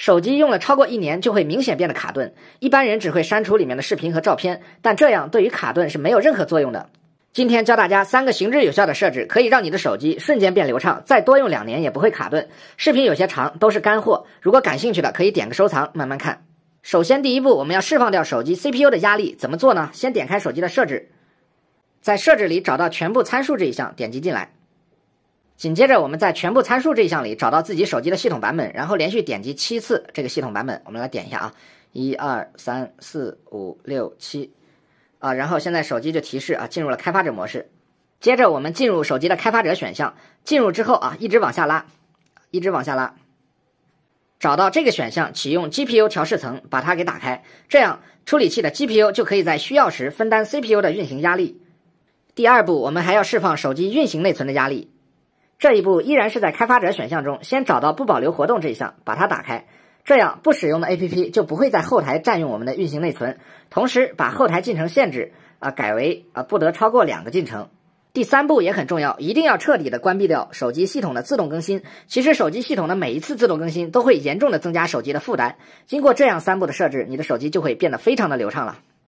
手机用了超过一年就会明显变得卡顿，一般人只会删除里面的视频和照片，但这样对于卡顿是没有任何作用的。今天教大家三个行之有效的设置，可以让你的手机瞬间变流畅，再多用两年也不会卡顿。视频有些长，都是干货，如果感兴趣的可以点个收藏，慢慢看。首先第一步，我们要释放掉手机 CPU 的压力，怎么做呢？先点开手机的设置，在设置里找到全部参数这一项，点击进来。紧接着，我们在全部参数这一项里找到自己手机的系统版本，然后连续点击七次这个系统版本。我们来点一下啊，一二三四五六七，啊，然后现在手机就提示啊进入了开发者模式。接着我们进入手机的开发者选项，进入之后啊一直往下拉，一直往下拉，找到这个选项启用 GPU 调试层，把它给打开，这样处理器的 GPU 就可以在需要时分担 CPU 的运行压力。第二步，我们还要释放手机运行内存的压力。这一步依然是在开发者选项中，先找到不保留活动这一项，把它打开，这样不使用的 APP 就不会在后台占用我们的运行内存，同时把后台进程限制啊改为啊不得超过两个进程。第三步也很重要，一定要彻底的关闭掉手机系统的自动更新。其实手机系统的每一次自动更新都会严重的增加手机的负担。经过这样三步的设置，你的手机就会变得非常的流畅了。